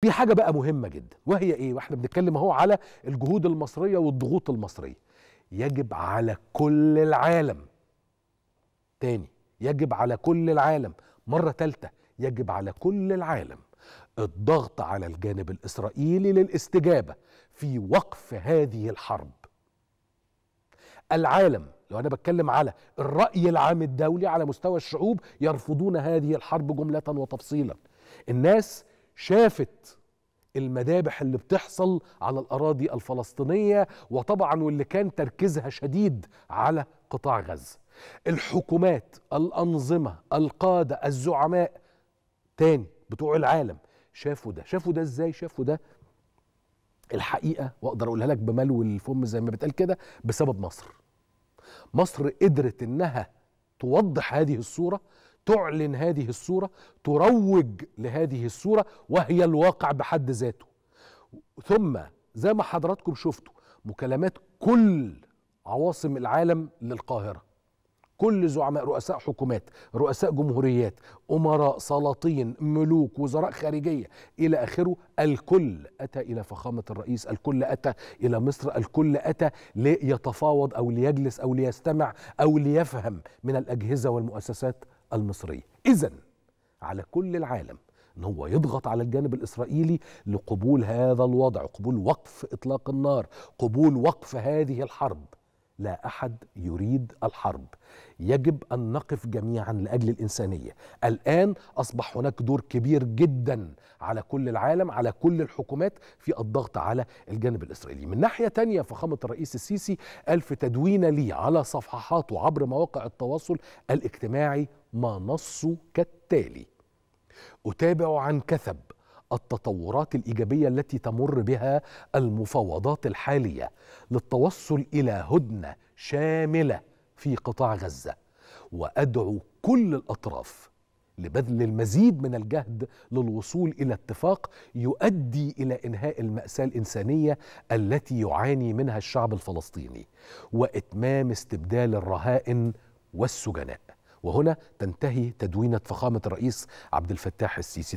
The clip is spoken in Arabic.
في حاجه بقى مهمه جدا وهي ايه واحنا بنتكلم اهو على الجهود المصريه والضغوط المصريه يجب على كل العالم تاني يجب على كل العالم مره ثالثه يجب على كل العالم الضغط على الجانب الاسرائيلي للاستجابه في وقف هذه الحرب العالم لو انا بتكلم على الراي العام الدولي على مستوى الشعوب يرفضون هذه الحرب جمله وتفصيلا الناس شافت المذابح اللي بتحصل على الاراضي الفلسطينيه وطبعا واللي كان تركيزها شديد على قطاع غزه. الحكومات، الانظمه، القاده، الزعماء تاني بتوع العالم شافوا ده، شافوا ده ازاي؟ شافوا ده الحقيقه واقدر اقولها لك بملو الفم زي ما بتقال كده بسبب مصر. مصر قدرت انها توضح هذه الصوره تعلن هذه الصورة تروج لهذه الصورة وهي الواقع بحد ذاته ثم زي ما حضراتكم شفتوا مكالمات كل عواصم العالم للقاهرة كل زعماء رؤساء حكومات رؤساء جمهوريات أمراء سلاطين ملوك وزراء خارجية إلى آخره الكل أتى إلى فخامة الرئيس الكل أتى إلى مصر الكل أتى ليتفاوض أو ليجلس أو ليستمع أو ليفهم من الأجهزة والمؤسسات المصرية إذا على كل العالم ان هو يضغط على الجانب الاسرائيلي لقبول هذا الوضع قبول وقف اطلاق النار قبول وقف هذه الحرب لا احد يريد الحرب يجب ان نقف جميعا لاجل الانسانيه الان اصبح هناك دور كبير جدا على كل العالم على كل الحكومات في الضغط على الجانب الاسرائيلي من ناحيه تانية فخامه الرئيس السيسي قال في تدوين لي على صفحاته عبر مواقع التواصل الاجتماعي ما نصه كالتالي أتابع عن كثب التطورات الإيجابية التي تمر بها المفاوضات الحالية للتوصل إلى هدنة شاملة في قطاع غزة وأدعو كل الأطراف لبذل المزيد من الجهد للوصول الى اتفاق يؤدي الى انهاء الماساه الانسانيه التي يعاني منها الشعب الفلسطيني واتمام استبدال الرهائن والسجناء وهنا تنتهي تدوينة فخامة الرئيس عبد الفتاح السيسي